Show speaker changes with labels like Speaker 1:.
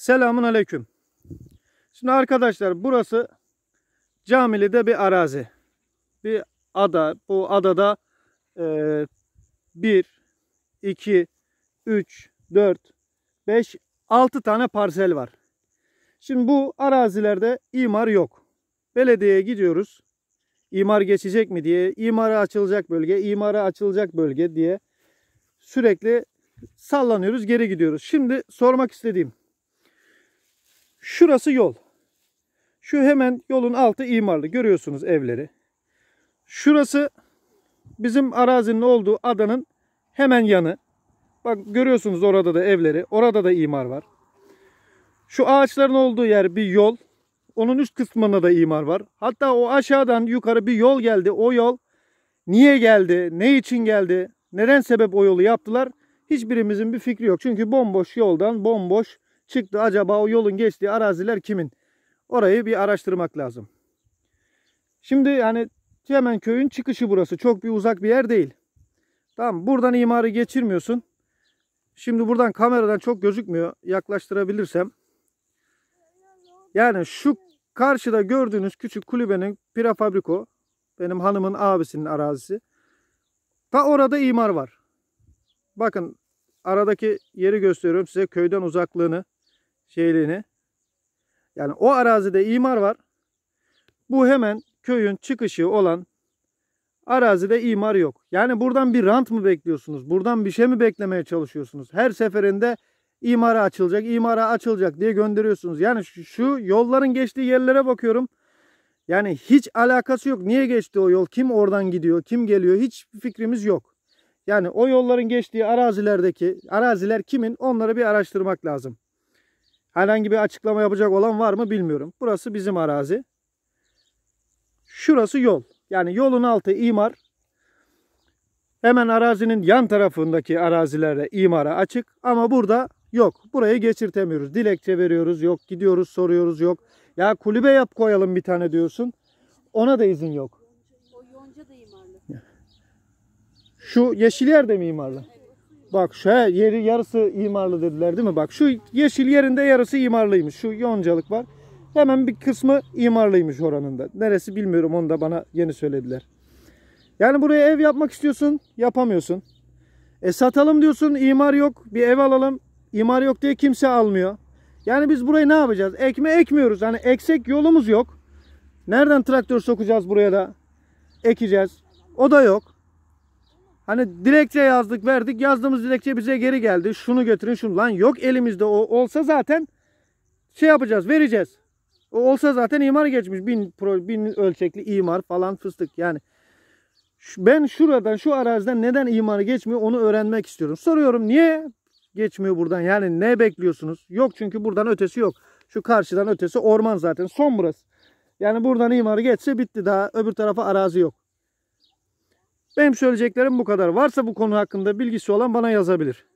Speaker 1: Selamun Aleyküm. Şimdi arkadaşlar burası Camili'de bir arazi. Bir ada. Bu adada 1, 2, 3, 4, 5, 6 tane parsel var. Şimdi bu arazilerde imar yok. Belediyeye gidiyoruz. İmar geçecek mi diye, imara açılacak bölge, imara açılacak bölge diye sürekli sallanıyoruz, geri gidiyoruz. Şimdi sormak istediğim Şurası yol. Şu hemen yolun altı imarlı. Görüyorsunuz evleri. Şurası bizim arazinin olduğu adanın hemen yanı. Bak görüyorsunuz orada da evleri. Orada da imar var. Şu ağaçların olduğu yer bir yol. Onun üst kısmında da imar var. Hatta o aşağıdan yukarı bir yol geldi. O yol niye geldi, ne için geldi, neden sebep o yolu yaptılar hiçbirimizin bir fikri yok. Çünkü bomboş yoldan bomboş çıktı. Acaba o yolun geçtiği araziler kimin? Orayı bir araştırmak lazım. Şimdi yani hemen köyün çıkışı burası. Çok bir uzak bir yer değil. Tamam buradan imarı geçirmiyorsun. Şimdi buradan kameradan çok gözükmüyor. Yaklaştırabilirsem. Yani şu karşıda gördüğünüz küçük kulübenin Pirafabriko. Benim hanımın abisinin arazisi. Ta orada imar var. Bakın aradaki yeri gösteriyorum size köyden uzaklığını şeyliğini. Yani o arazide imar var. Bu hemen köyün çıkışı olan arazide imar yok. Yani buradan bir rant mı bekliyorsunuz? Buradan bir şey mi beklemeye çalışıyorsunuz? Her seferinde imara açılacak, imara açılacak diye gönderiyorsunuz. Yani şu, şu yolların geçtiği yerlere bakıyorum. Yani hiç alakası yok. Niye geçti o yol? Kim oradan gidiyor? Kim geliyor? Hiç fikrimiz yok. Yani o yolların geçtiği arazilerdeki araziler kimin? Onları bir araştırmak lazım. Herhangi bir açıklama yapacak olan var mı bilmiyorum. Burası bizim arazi. Şurası yol. Yani yolun altı imar. Hemen arazinin yan tarafındaki arazilerde imara açık. Ama burada yok. Burayı geçirtemiyoruz. Dilekçe veriyoruz. Yok gidiyoruz soruyoruz. Yok. Ya kulübe yap koyalım bir tane diyorsun. Ona da izin yok. O yonca da imarlı. Şu yeşil yer de mi imarlı? Evet. Bak şu yeri yarısı imarlı dediler değil mi? Bak şu yeşil yerinde yarısı imarlıymış. Şu yoncalık var. Hemen bir kısmı imarlıymış oranında. Neresi bilmiyorum onu da bana yeni söylediler. Yani buraya ev yapmak istiyorsun yapamıyorsun. E satalım diyorsun imar yok bir ev alalım. İmar yok diye kimse almıyor. Yani biz burayı ne yapacağız? Ekme ekmiyoruz. Hani eksek yolumuz yok. Nereden traktör sokacağız buraya da? Ekeceğiz. O da yok. Hani dilekçe yazdık verdik. Yazdığımız dilekçe bize geri geldi. Şunu götürün şunu. Lan yok elimizde o olsa zaten şey yapacağız vereceğiz. O olsa zaten imar geçmiş. Bin, pro, bin ölçekli imar falan fıstık yani. Ben şuradan şu araziden neden imarı geçmiyor onu öğrenmek istiyorum. Soruyorum niye geçmiyor buradan yani ne bekliyorsunuz? Yok çünkü buradan ötesi yok. Şu karşıdan ötesi orman zaten son burası. Yani buradan imarı geçse bitti daha öbür tarafa arazi yok. Benim söyleyeceklerim bu kadar. Varsa bu konu hakkında bilgisi olan bana yazabilir.